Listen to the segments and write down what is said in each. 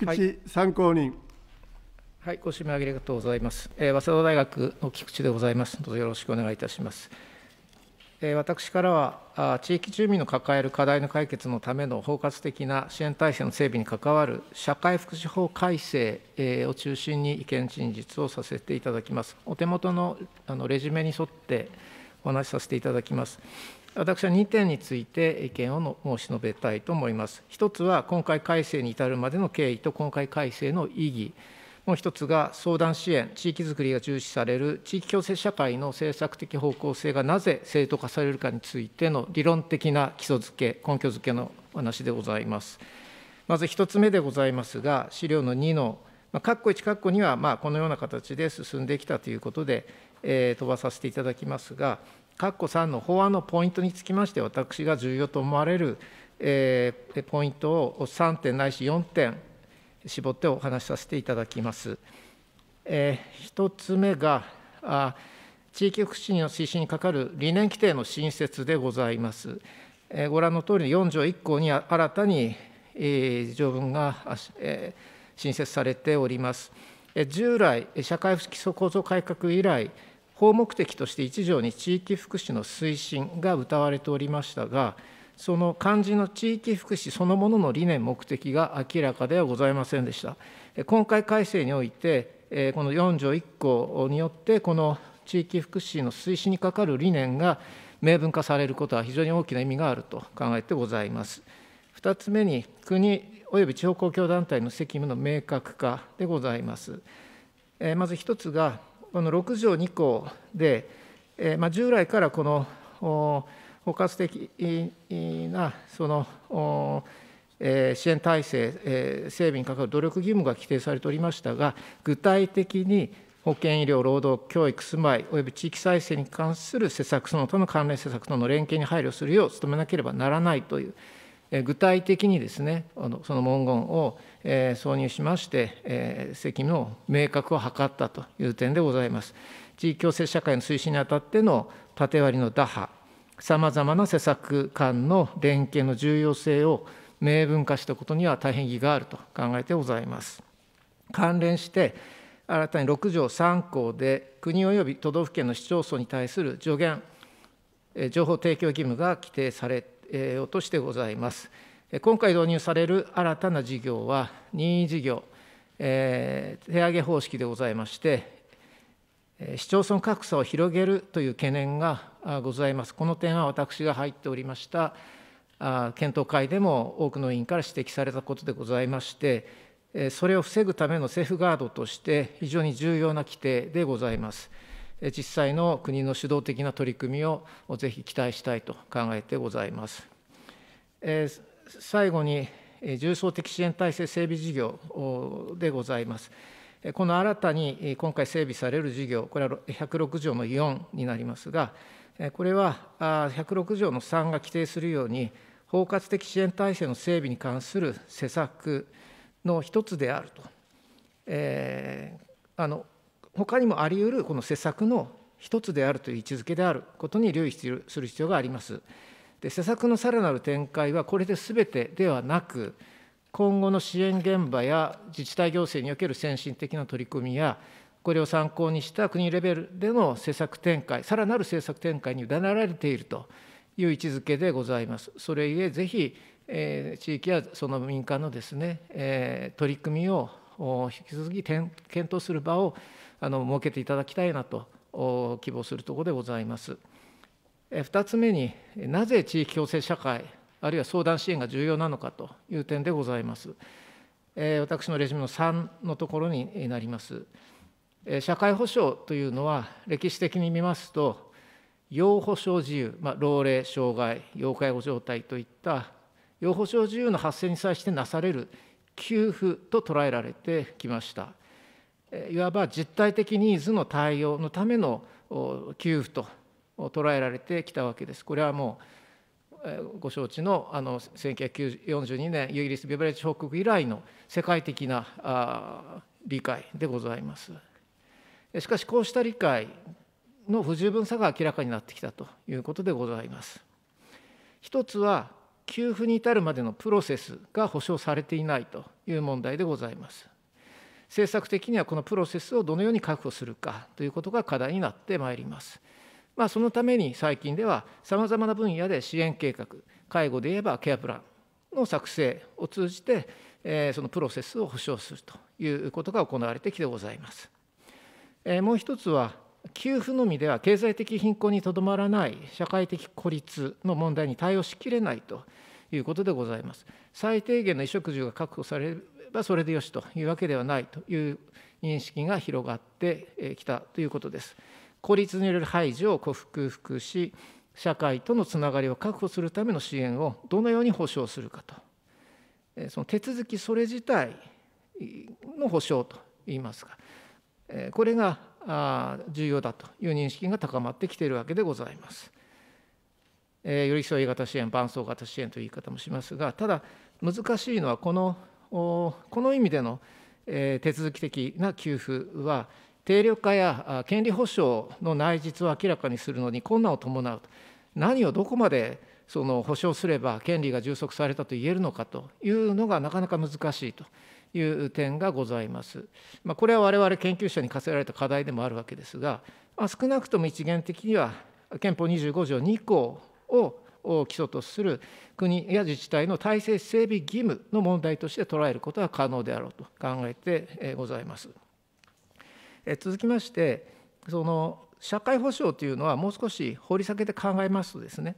菊池参考人。はい、ご指名ありがとうございます。えー、早稲田大学の菊池でございます。どうぞよろしくお願いいたします。えー、私からはあ、地域住民の抱える課題の解決のための包括的な支援体制の整備に関わる社会福祉法改正、えー、を中心に意見陳述をさせていただきます。お手元のあのレジュメに沿ってお話しさせていただきます。私は2点について意見を申し述べたいと思います。1つは、今回改正に至るまでの経緯と今回改正の意義、もう1つが相談支援、地域づくりが重視される地域共生社会の政策的方向性がなぜ正当化されるかについての理論的な基礎づけ、根拠づけのお話でございます。まず1つ目でございますが、資料の2の、まあ、括弧1、括弧2はまあこのような形で進んできたということで、えー、飛ばさせていただきますが、括弧3の法案のポイントにつきまして、私が重要と思われる、えー、ポイントを3点ないし4点絞ってお話しさせていただきます。えー、1つ目があ、地域福祉の推進にかかる理念規定の新設でございます。えー、ご覧のとおり、4条1項に新たに、えー、条文が、えー、新設されております。従来、社会福祉構造改革以来、法目的として1条に地域福祉の推進が謳われておりましたが、その漢字の地域福祉そのものの理念、目的が明らかではございませんでした。今回改正において、この4条1項によって、この地域福祉の推進にかかる理念が明文化されることは非常に大きな意味があると考えてございます。2つ目に、国および地方公共団体の責務の明確化でございます。まず1つが、この6条2項で、えー、まあ、従来からこの包括的なその、えー、支援体制、えー、整備にかかる努力義務が規定されておりましたが、具体的に保健、医療、労働、教育、住まい、および地域再生に関する施策、その他の関連施策との連携に配慮するよう努めなければならないという、具体的にですねその文言を挿入しまして責務の明確を図ったという点でございます地域共生社会の推進にあたっての縦割りの打破さまざまな施策間の連携の重要性を明文化したことには大変意義があると考えてございます関連して新たに6条3項で国及び都道府県の市町村に対する助言情報提供義務が規定されとしてございます。今回導入される新たな事業は、任意事業、えー、手上げ方式でございまして、市町村格差を広げるという懸念がございます。この点は私が入っておりました検討会でも多くの委員から指摘されたことでございまして、それを防ぐためのセーフガードとして非常に重要な規定でございます。実際の国の主導的な取り組みをぜひ期待したいと考えてございます。最後に、重層的支援体制整備事業でございます。この新たに今回整備される事業、これは106条の4になりますが、これは106条の3が規定するように、包括的支援体制の整備に関する施策の一つであると、えー、あの他にもあり得るこの施策の一つであるという位置づけであることに留意する必要があります。で施策のさらなる展開はこれで全てではなく今後の支援現場や自治体行政における先進的な取り組みやこれを参考にした国レベルでの政策展開さらなる政策展開に委ねられているという位置づけでございます。それゆえぜひ、えー、地域やその民間のですね、えー、取り組みを引き続き検討する場をあの設けていただきたいなと希望するところでございます。2つ目になぜ地域共生社会あるいは相談支援が重要なのかという点でございます。私のレジュメの3のところになります。社会保障というのは歴史的に見ますと要保障自由、まあ、老齢障害要介護状態といった要保障自由の発生に際してなされる給付と捉えられてきました。いわば実体的ニーズの対応のための給付と捉えられてきたわけです。これはもうご承知のあの1942年イギリス・ビバレッジ報告以来の世界的な理解でございます。しかしこうした理解の不十分さが明らかになってきたということでございます。一つは給付に至るまでのプロセスが保障されていないという問題でございます。政策的にはこのプロセスをどのように確保するかということが課題になってまいります。まあ、そのために最近では、さまざまな分野で支援計画、介護で言えばケアプランの作成を通じて、そのプロセスを保障するということが行われてきてございます。もう一つは、給付のみでは経済的貧困にとどまらない社会的孤立の問題に対応しきれないということでございます。最低限の衣食住が確保されまあ、それでよしというわけではないという認識が広がってきたということです。孤立による排除を克服し社会とのつながりを確保するための支援をどのように保障するかとその手続きそれ自体の保障といいますかこれが重要だという認識が高まってきているわけでございます。寄り添い型支援伴走型支援という言い方もしますがただ難しいのはこのこの意味での手続き的な給付は、定量化や権利保障の内実を明らかにするのに困難を伴うと、何をどこまでその保障すれば権利が充足されたと言えるのかというのがなかなか難しいという点がございます。まあ、これは我々研究者に課せられた課題でもあるわけですが、まあ、少なくとも一元的には憲法25条2項をを基礎とする国や自治体の体制整備義務の問題として捉えることは可能であろうと考えてございます。続きましてその社会保障というのはもう少し掘り下げて考えますとですね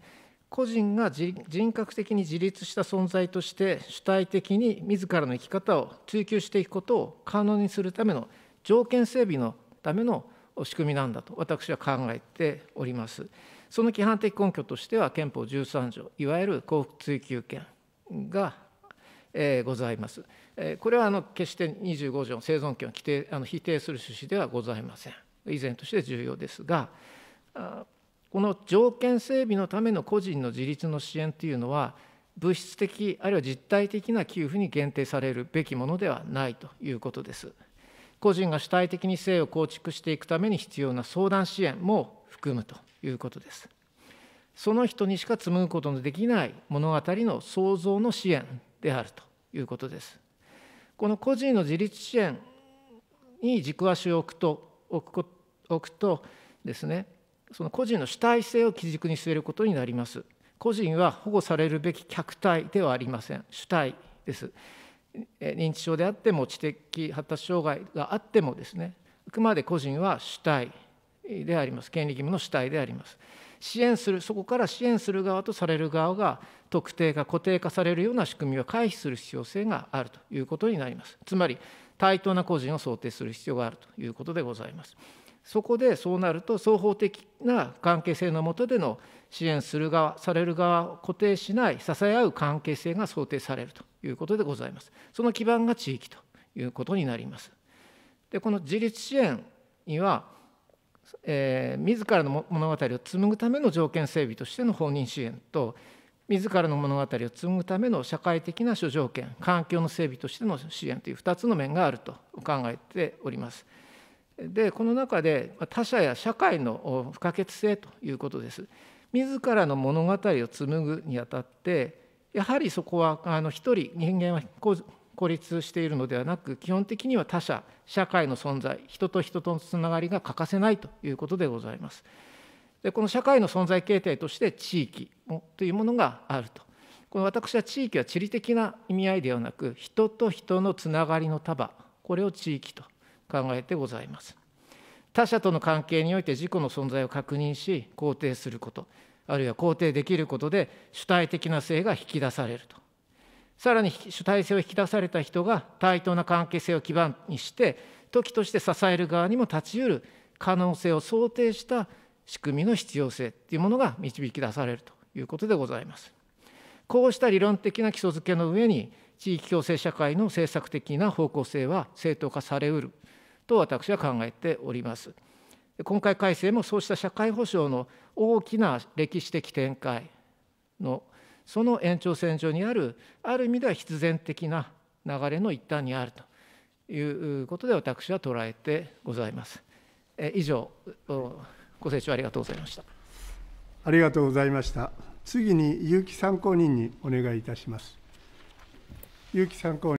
個人が人格的に自立した存在として主体的に自らの生き方を追求していくことを可能にするための条件整備のための仕組みなんだと私は考えております。その規範的根拠としては憲法13条、いわゆる幸福追求権が、えー、ございます。えー、これはあの決して25条の生存権を規定あの否定する趣旨ではございません。依然として重要ですが、この条件整備のための個人の自立の支援というのは、物質的あるいは実体的な給付に限定されるべきものではないということです。個人が主体的に性を構築していくために必要な相談支援も含むということです。その人にしか紡ぐことのできない物語の創造の支援であるということです。この個人の自立支援に軸足を置くと置くとですねその個人の主体性を基軸に据えることになります。個人は保護されるべき客体ではありません主体です。認知症であっても知的発達障害があってもですねあくまで個人は主体であります権利義務の主体であります支援するそこから支援する側とされる側が特定が固定化されるような仕組みは回避する必要性があるということになりますつまり対等な個人を想定する必要があるということでございます。そこでそうなると双方的な関係性の下での支援する側される側を固定しない支え合う関係性が想定されるということでございますその基盤が地域ということになりますでこの自立支援には、えー、自らの物語を紡ぐための条件整備としての放任支援と自らの物語を紡ぐための社会的な諸条件環境の整備としての支援という2つの面があると考えております。でこの中で他者や社会の不可欠性ということです自らの物語を紡ぐにあたってやはりそこはあの一人人間は孤立しているのではなく基本的には他者社会の存在人と人とのつながりが欠かせないということでございますでこの社会の存在形態として地域というものがあるとこの私は地域は地理的な意味合いではなく人と人のつながりの束これを地域と考えてございます。他者との関係において自己の存在を確認し、肯定すること、あるいは肯定できることで主体的な性が引き出されると。さらに主体性を引き出された人が対等な関係性を基盤にして、時として支える側にも立ち寄る可能性を想定した仕組みの必要性っていうものが導き出されるということでございます。こうした理論的な基礎づけの上に、地域共生社会の政策的な方向性は正当化されうると私は考えております。今回改正もそうした社会保障の大きな歴史的展開のその延長線上にあるある意味では必然的な流れの一端にあるということで私は捉えてございます。え以上ご清聴ありがとうございました。ありがとうございました。次に有機参考人にお願いいたします。有機参考